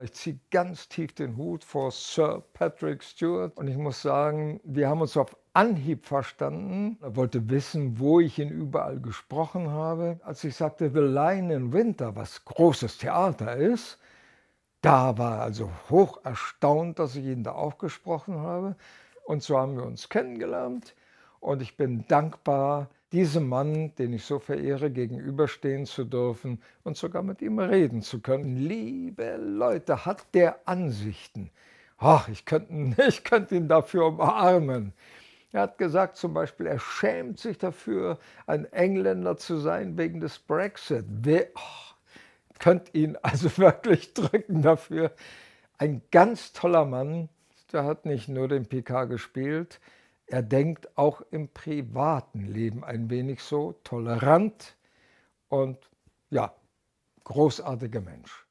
Ich ziehe ganz tief den Hut vor Sir Patrick Stewart und ich muss sagen, wir haben uns auf Anhieb verstanden. Er wollte wissen, wo ich ihn überall gesprochen habe. Als ich sagte The Lion in Winter, was großes Theater ist, da war er also hoch erstaunt, dass ich ihn da auch gesprochen habe. Und so haben wir uns kennengelernt und ich bin dankbar, diesem Mann, den ich so verehre, gegenüberstehen zu dürfen und sogar mit ihm reden zu können. Liebe Leute, hat der Ansichten. Ach, ich könnte, ich könnte ihn dafür umarmen. Er hat gesagt zum Beispiel, er schämt sich dafür, ein Engländer zu sein wegen des Brexit. Wer oh, könnt ihn also wirklich drücken dafür. Ein ganz toller Mann, der hat nicht nur den PK gespielt, er denkt auch im privaten Leben ein wenig so, tolerant und ja, großartiger Mensch.